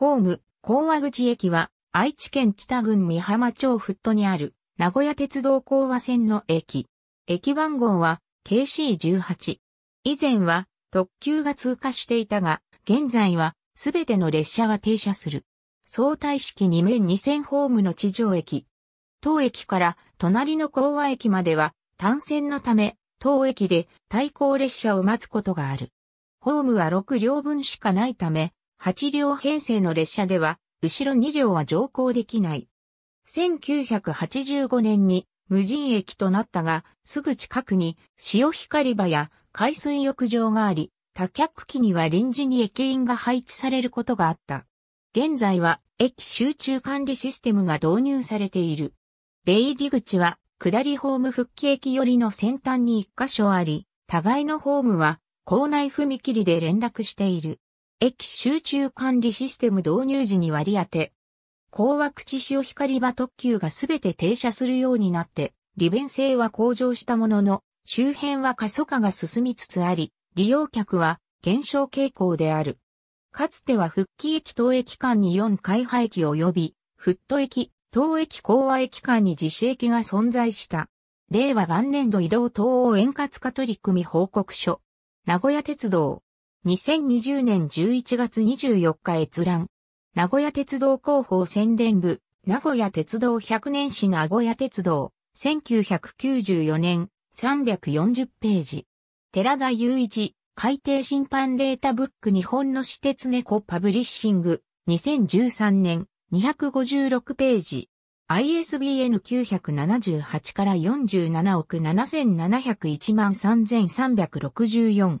ホーム、高和口駅は、愛知県北郡美浜町フットにある、名古屋鉄道高和線の駅。駅番号は、KC18。以前は、特急が通過していたが、現在は、すべての列車が停車する。相対式2面2000ホームの地上駅。当駅から隣の高和駅までは単線のため、当駅で対向列車を待つことがある。ホームは6両分しかないため、8両編成の列車では、後ろ2両は乗降できない。1985年に無人駅となったが、すぐ近くに潮光場や海水浴場があり、多客機には臨時に駅員が配置されることがあった。現在は駅集中管理システムが導入されている。出入り口は下りホーム復帰駅寄りの先端に1箇所あり、互いのホームは校内踏切で連絡している。駅集中管理システム導入時に割り当て、高枠地潮光場特急がすべて停車するようになって、利便性は向上したものの、周辺は過疎化が進みつつあり、利用客は減少傾向である。かつては復帰駅等駅間に4開廃駅及び、フット駅、等駅高和駅間に実施駅が存在した。令和元年度移動等を円滑化取り組み報告書。名古屋鉄道。2020年11月24日閲覧。名古屋鉄道広報宣伝部、名古屋鉄道100年史名古屋鉄道、1994年、340ページ。寺田雄一、海底審判データブック日本の私鉄猫パブリッシング、2013年、256ページ。ISBN 978から47億7701万3364。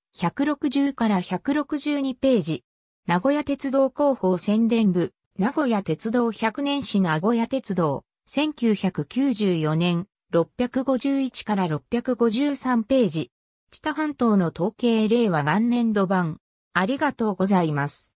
160から162ページ。名古屋鉄道広報宣伝部、名古屋鉄道100年史名古屋鉄道、1994年、651から653ページ。北半島の統計令和元年度版。ありがとうございます。